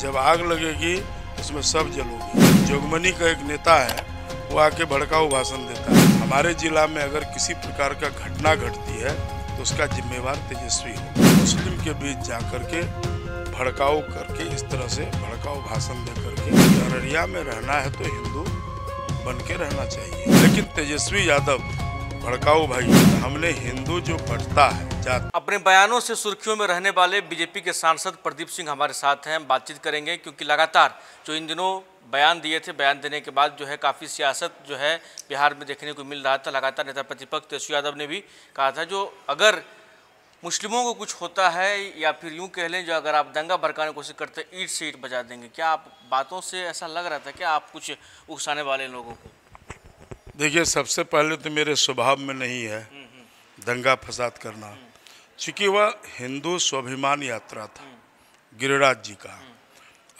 जब आग लगेगी उसमें सब जलोगे जोगमनी का एक नेता है वो आके भड़काऊ भाषण देता है हमारे जिला में अगर किसी प्रकार का घटना घटती है तो उसका जिम्मेवार तेजस्वी हो मुस्लिम के बीच जा करके भड़काऊ करके इस तरह से भड़काऊ भाषण दे करके अररिया में रहना है तो हिंदू बन के रहना चाहिए लेकिन तेजस्वी यादव भड़काऊ भाई हमने हिंदू जो भटता है अपने बयानों से सुर्खियों में रहने वाले बीजेपी के सांसद प्रदीप सिंह हमारे साथ हैं बातचीत करेंगे क्योंकि लगातार जो इन दिनों बयान दिए थे बयान देने के बाद जो है काफ़ी सियासत जो है बिहार में देखने को मिल रहा था लगातार नेता प्रतिपक्ष तेजस्वी यादव ने भी कहा था जो अगर मुस्लिमों को कुछ होता है या फिर यूँ कह लें जो अगर आप दंगा भड़काने की कोशिश करते ईट से ईट बजा देंगे क्या आप बातों से ऐसा लग रहा था कि आप कुछ उकसाने वाले लोगों को देखिए सबसे पहले तो मेरे स्वभाव में नहीं है दंगा फसाद करना चूँकि वह हिंदू स्वाभिमान यात्रा था गिरिराज जी का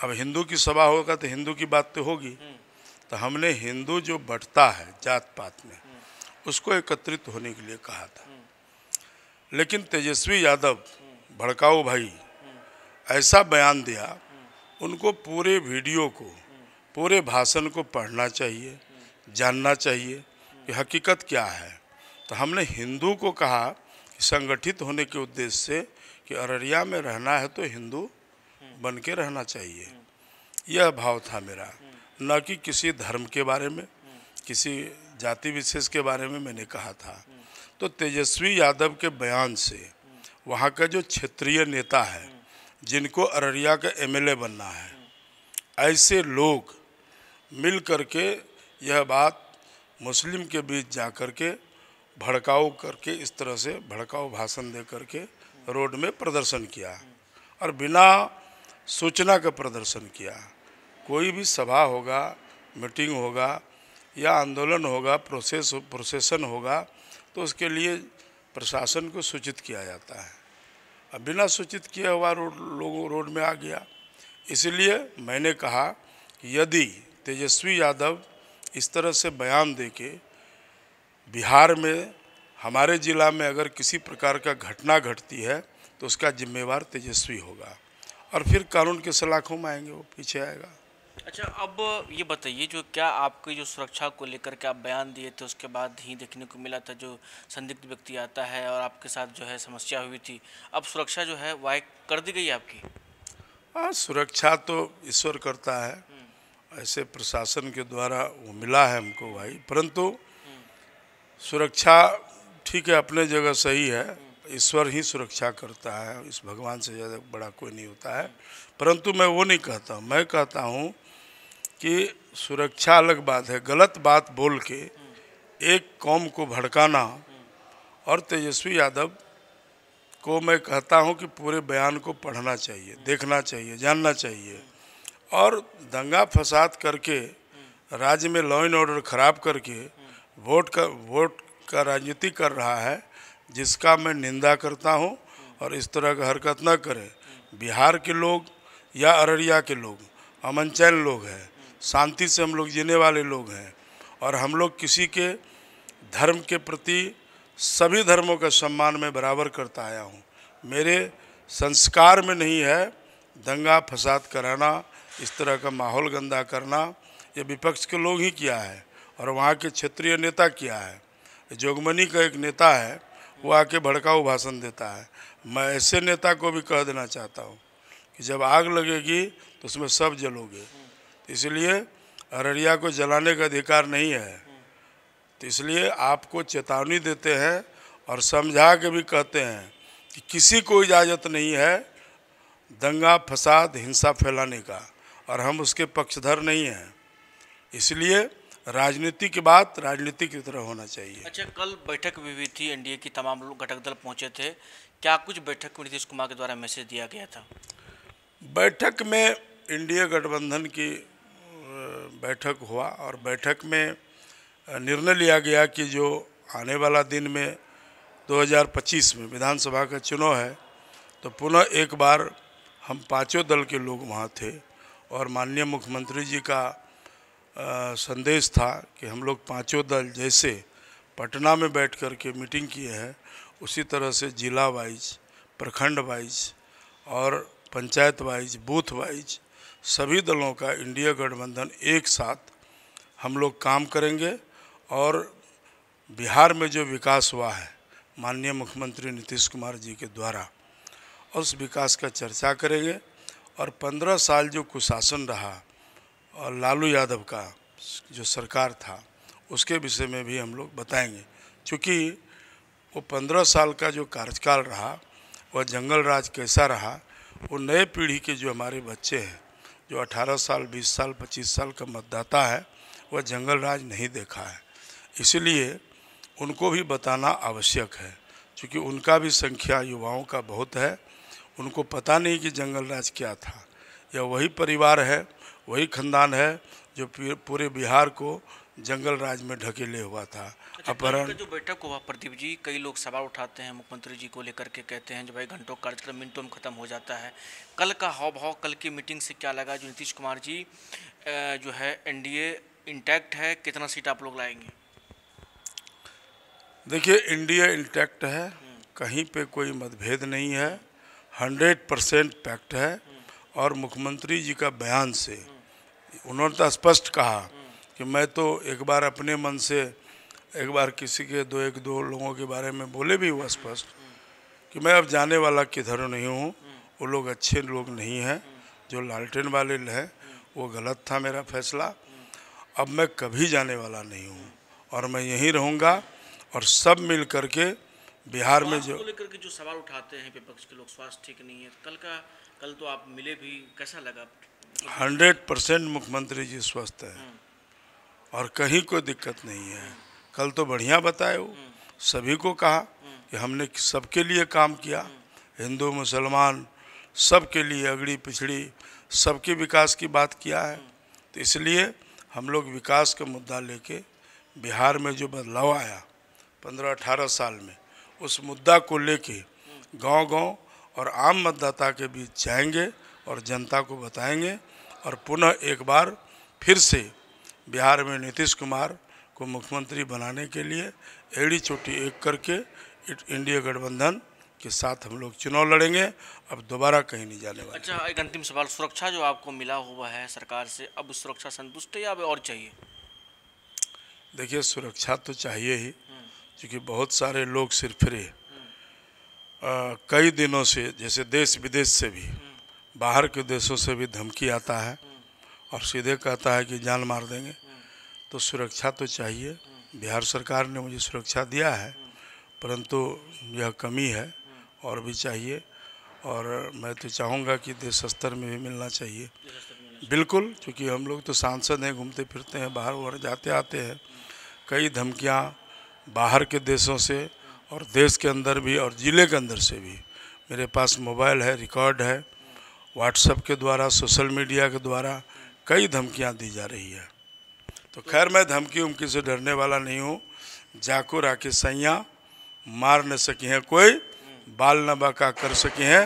अब हिंदू की सभा होगा तो हिंदू की बात तो होगी तो हमने हिंदू जो बढ़ता है जात पात में उसको एकत्रित होने के लिए कहा था लेकिन तेजस्वी यादव भड़काऊ भाई ऐसा बयान दिया उनको पूरे वीडियो को पूरे भाषण को पढ़ना चाहिए जानना चाहिए कि हकीकत क्या है तो हमने हिंदू को कहा कि संगठित होने के उद्देश्य से कि अररिया में रहना है तो हिंदू बन के रहना चाहिए यह भाव था मेरा न कि किसी धर्म के बारे में किसी जाति विशेष के बारे में मैंने कहा था तो तेजस्वी यादव के बयान से वहाँ का जो क्षेत्रीय नेता है जिनको अररिया का एमएलए बनना है ऐसे लोग मिल करके यह बात मुस्लिम के बीच जा कर के भड़काऊ करके इस तरह से भड़काऊ भाषण दे करके रोड में प्रदर्शन किया और बिना सूचना का प्रदर्शन किया कोई भी सभा होगा मीटिंग होगा या आंदोलन होगा प्रोसेस प्रोसेसन होगा तो उसके लिए प्रशासन को सूचित किया जाता है अब बिना सूचित किया हुआ रोड लोगों रोड में आ गया इसलिए मैंने कहा यदि तेजस्वी यादव इस तरह से बयान दे के बिहार में हमारे ज़िला में अगर किसी प्रकार का घटना घटती है तो उसका जिम्मेवार तेजस्वी होगा और फिर कानून के सलाखों में आएंगे वो पीछे आएगा अच्छा अब ये बताइए जो क्या आपकी जो सुरक्षा को लेकर के आप बयान दिए थे उसके बाद ही देखने को मिला था जो संदिग्ध व्यक्ति आता है और आपके साथ जो है समस्या हुई थी अब सुरक्षा जो है वाय कर दी गई आपकी हाँ सुरक्षा तो ईश्वर करता है ऐसे प्रशासन के द्वारा वो मिला है हमको भाई परंतु सुरक्षा ठीक है अपने जगह सही है ईश्वर ही सुरक्षा करता है इस भगवान से ज़्यादा बड़ा कोई नहीं होता है परंतु मैं वो नहीं कहता मैं कहता हूँ कि सुरक्षा अलग बात है गलत बात बोल के एक कौम को भड़काना और तेजस्वी यादव को मैं कहता हूँ कि पूरे बयान को पढ़ना चाहिए देखना चाहिए जानना चाहिए और दंगा फसाद करके राज्य में लॉ एंड ऑर्डर खराब करके वोट का वोट का राजनीति कर रहा है जिसका मैं निंदा करता हूं और इस तरह का हरकत न करें बिहार के लोग या अररिया के लोग अमन चैन लोग हैं शांति से हम लोग जीने वाले लोग हैं और हम लोग किसी के धर्म के प्रति सभी धर्मों का सम्मान में बराबर करता आया हूँ मेरे संस्कार में नहीं है दंगा फसाद कराना इस तरह का माहौल गंदा करना ये विपक्ष के लोग ही किया है और वहाँ के क्षेत्रीय नेता किया है जोगमनी का एक नेता है वो आके भड़काऊ भाषण देता है मैं ऐसे नेता को भी कह देना चाहता हूँ कि जब आग लगेगी तो उसमें सब जलोगे इसलिए अररिया को जलाने का अधिकार नहीं है तो इसलिए आपको चेतावनी देते हैं और समझा के भी कहते हैं कि किसी को इजाज़त नहीं है दंगा फसाद हिंसा फैलाने का और हम उसके पक्षधर नहीं हैं इसलिए राजनीति की बात राजनीति की तरह होना चाहिए अच्छा कल बैठक भी हुई थी एनडीए की तमाम लोग घटक दल पहुंचे थे क्या कुछ बैठक में नीतीश कुमार के द्वारा मैसेज दिया गया था बैठक में इंडिया गठबंधन की बैठक हुआ और बैठक में निर्णय लिया गया कि जो आने वाला दिन में 2025 में विधानसभा का चुनाव है तो पुनः एक बार हम पांचों दल के लोग वहाँ थे और माननीय मुख्यमंत्री जी का आ, संदेश था कि हम लोग पाँचों दल जैसे पटना में बैठ कर के मीटिंग किए हैं उसी तरह से जिला वाइज प्रखंड वाइज और पंचायत वाइज बूथ वाइज सभी दलों का इंडिया गठबंधन एक साथ हम लोग काम करेंगे और बिहार में जो विकास हुआ है माननीय मुख्यमंत्री नीतीश कुमार जी के द्वारा उस विकास का चर्चा करेंगे और पंद्रह साल जो कुशासन रहा और लालू यादव का जो सरकार था उसके विषय में भी हम लोग बताएंगे क्योंकि वो पंद्रह साल का जो कार्यकाल रहा वह जंगल राज कैसा रहा वो नए पीढ़ी के जो हमारे बच्चे हैं जो अठारह साल बीस साल पच्चीस साल का मतदाता है वह जंगल राज नहीं देखा है इसलिए उनको भी बताना आवश्यक है क्योंकि उनका भी संख्या युवाओं का बहुत है उनको पता नहीं कि जंगल राज क्या था यह वही परिवार है वही खानदान है जो पूरे बिहार को जंगल राज में ढकेले हुआ था अच्छा, अपहरण जो बैठक हुआ प्रदीप जी कई लोग सवाल उठाते हैं मुख्यमंत्री जी को लेकर के कहते हैं जो भाई घंटों कार्यक्रम मिनटों में खत्म हो जाता है कल का हाव भाव कल की मीटिंग से क्या लगा जो नीतीश कुमार जी जो है एनडीए इंटैक्ट है कितना सीट आप लोग लाएंगे देखिए इंडिया इंटैक्ट है कहीं पे कोई मतभेद नहीं है हंड्रेड परसेंट पैक्ट है और मुख्यमंत्री जी का बयान से उन्होंने तो स्पष्ट कहा कि मैं तो एक बार अपने मन से एक बार किसी के दो एक दो लोगों के बारे में बोले भी हुआ स्पष्ट कि मैं अब जाने वाला किधर नहीं हूँ वो लोग अच्छे लोग नहीं हैं जो लालटेन वाले हैं वो गलत था मेरा फैसला अब मैं कभी जाने वाला नहीं हूँ और मैं यहीं रहूँगा और सब मिल करके के बिहार तो में जो लेकर के जो सवाल उठाते हैं विपक्ष के लोग स्वास्थ्य ठीक नहीं है कल का कल तो आप मिले भी कैसा लगा हंड्रेड परसेंट मुख्यमंत्री जी स्वस्थ है हम्म। और कहीं कोई दिक्कत नहीं है कल तो बढ़िया बताए वो हम्म। सभी को कहा हम्म। कि हमने सबके लिए काम किया हिंदू मुसलमान सबके लिए अगड़ी पिछड़ी सबके विकास की बात किया है तो इसलिए हम लोग विकास का मुद्दा लेके बिहार में जो बदलाव आया पंद्रह अठारह साल में उस मुद्दा को लेके गांव-गांव और आम मतदाता के बीच जाएंगे और जनता को बताएंगे और पुनः एक बार फिर से बिहार में नीतीश कुमार को मुख्यमंत्री बनाने के लिए एड़ी चोटी एक करके इंडिया गठबंधन के साथ हम लोग चुनाव लड़ेंगे अब दोबारा कहीं नहीं जाने वाले अच्छा एक अंतिम सवाल सुरक्षा जो आपको मिला हुआ है सरकार से अब सुरक्षा संतुष्ट है या अब और चाहिए देखिए सुरक्षा तो चाहिए ही क्योंकि बहुत सारे लोग सिर फिरे कई दिनों से जैसे देश विदेश से भी बाहर के देशों से भी धमकी आता है और सीधे कहता है कि जान मार देंगे तो सुरक्षा तो चाहिए बिहार सरकार ने मुझे सुरक्षा दिया है परंतु यह कमी है और भी चाहिए और मैं तो चाहूँगा कि देश स्तर में भी मिलना चाहिए बिल्कुल क्योंकि हम लोग तो सांसद हैं घूमते फिरते हैं बाहर वाहर जाते आते हैं कई धमकियाँ बाहर के देशों से और देश के अंदर भी और ज़िले के अंदर से भी मेरे पास मोबाइल है रिकॉर्ड है व्हाट्सएप के द्वारा सोशल मीडिया के द्वारा कई धमकियां दी जा रही है तो खैर मैं धमकी उमकी से डरने वाला नहीं हूँ जाको राके सैया मार न सकी हैं कोई बाल नबा का कर सकी हैं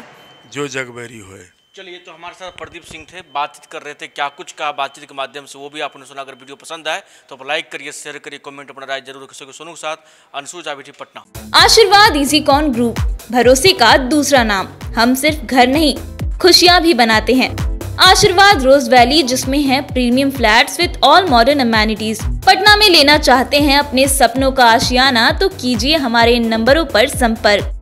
जो जगबेरी होए चलिए तो हमारे साथ प्रदीप सिंह थे बातचीत कर रहे थे क्या कुछ कहा बातचीत के माध्यम से वो भी आपने सुना अगर वीडियो पसंद आए तो आप लाइक करिए शेयर करिए कमेंट अपना राय जरूर किसी को सुनो के साथ अंशु जाविठी पटना आशीर्वाद इजी कॉन ग्रुप भरोसे का दूसरा नाम हम सिर्फ घर नहीं खुशियाँ भी बनाते हैं आशीर्वाद रोज वैली जिसमें है premium flat with all modern amenities Patna में लेना चाहते हैं अपने सपनों का आशियाना तो कीजिए हमारे नंबरों आरोप संपर्क